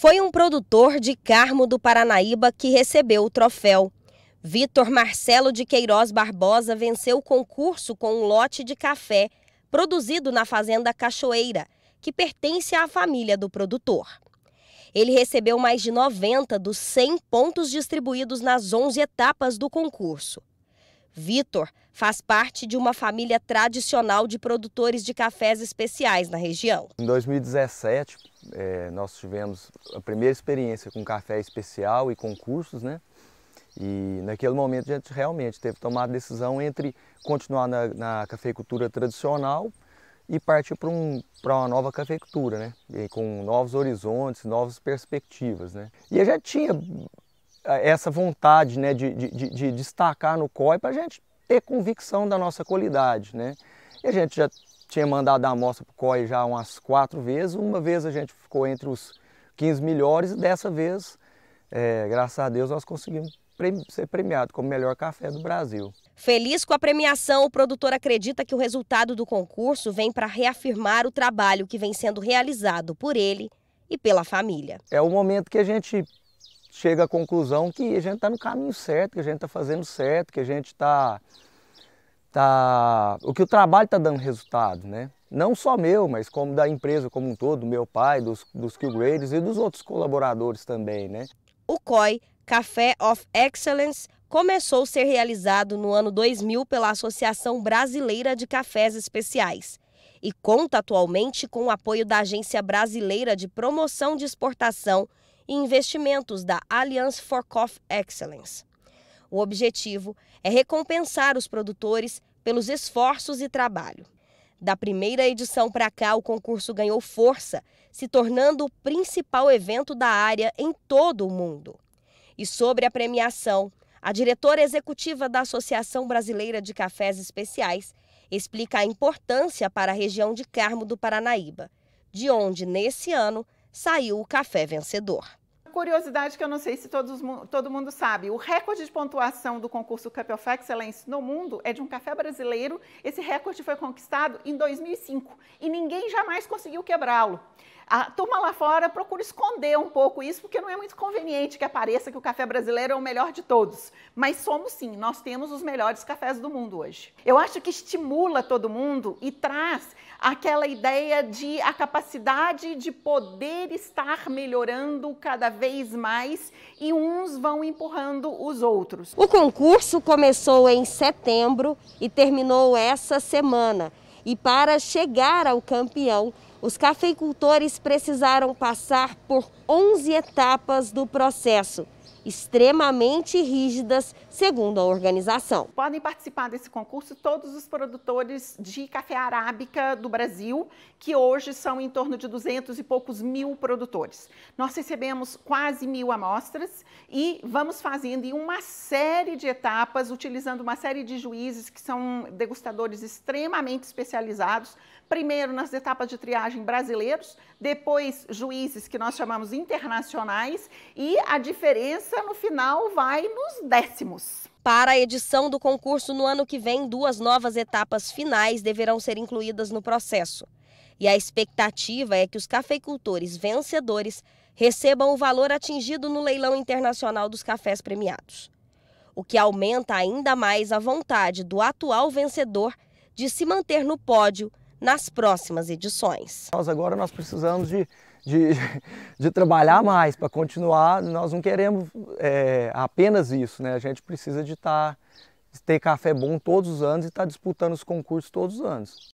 Foi um produtor de Carmo do Paranaíba que recebeu o troféu. Vitor Marcelo de Queiroz Barbosa venceu o concurso com um lote de café produzido na fazenda Cachoeira, que pertence à família do produtor. Ele recebeu mais de 90 dos 100 pontos distribuídos nas 11 etapas do concurso. Vitor faz parte de uma família tradicional de produtores de cafés especiais na região. Em 2017, é, nós tivemos a primeira experiência com café especial e concursos, né? E naquele momento a gente realmente teve que tomar a decisão entre continuar na, na cafeicultura tradicional e partir para um, uma nova cafeicultura, né? E com novos horizontes, novas perspectivas, né? E a gente tinha essa vontade né, de, de, de destacar no COI para a gente ter convicção da nossa qualidade. Né? E a gente já tinha mandado a amostra para o COI já umas quatro vezes, uma vez a gente ficou entre os 15 melhores e dessa vez, é, graças a Deus, nós conseguimos ser premiado como melhor café do Brasil. Feliz com a premiação, o produtor acredita que o resultado do concurso vem para reafirmar o trabalho que vem sendo realizado por ele e pela família. É o momento que a gente chega à conclusão que a gente está no caminho certo, que a gente está fazendo certo, que a gente está. Tá, o que o trabalho está dando resultado, né? Não só meu, mas como da empresa como um todo, do meu pai, dos, dos Grades e dos outros colaboradores também, né? O COI, Café of Excellence, começou a ser realizado no ano 2000 pela Associação Brasileira de Cafés Especiais e conta atualmente com o apoio da Agência Brasileira de Promoção de Exportação e investimentos da Alliance for Coffee Excellence. O objetivo é recompensar os produtores pelos esforços e trabalho. Da primeira edição para cá, o concurso ganhou força, se tornando o principal evento da área em todo o mundo. E sobre a premiação, a diretora executiva da Associação Brasileira de Cafés Especiais explica a importância para a região de Carmo do Paranaíba, de onde, nesse ano, saiu o café vencedor curiosidade que eu não sei se todos, todo mundo sabe, o recorde de pontuação do concurso Cup of Excellence no mundo é de um café brasileiro. Esse recorde foi conquistado em 2005 e ninguém jamais conseguiu quebrá-lo. A turma lá fora procura esconder um pouco isso, porque não é muito conveniente que apareça que o café brasileiro é o melhor de todos. Mas somos sim, nós temos os melhores cafés do mundo hoje. Eu acho que estimula todo mundo e traz aquela ideia de a capacidade de poder estar melhorando cada vez vez mais e uns vão empurrando os outros. O concurso começou em setembro e terminou essa semana. E para chegar ao campeão, os cafeicultores precisaram passar por 11 etapas do processo extremamente rígidas, segundo a organização. Podem participar desse concurso todos os produtores de café arábica do Brasil, que hoje são em torno de 200 e poucos mil produtores. Nós recebemos quase mil amostras e vamos fazendo em uma série de etapas, utilizando uma série de juízes que são degustadores extremamente especializados, primeiro nas etapas de triagem brasileiros, depois juízes que nós chamamos internacionais e a diferença no final vai nos décimos. Para a edição do concurso no ano que vem, duas novas etapas finais deverão ser incluídas no processo. E a expectativa é que os cafeicultores vencedores recebam o valor atingido no leilão internacional dos cafés premiados. O que aumenta ainda mais a vontade do atual vencedor de se manter no pódio nas próximas edições. Nós agora nós precisamos de, de, de trabalhar mais para continuar. Nós não queremos é, apenas isso, né? A gente precisa de tá, estar ter café bom todos os anos e estar tá disputando os concursos todos os anos.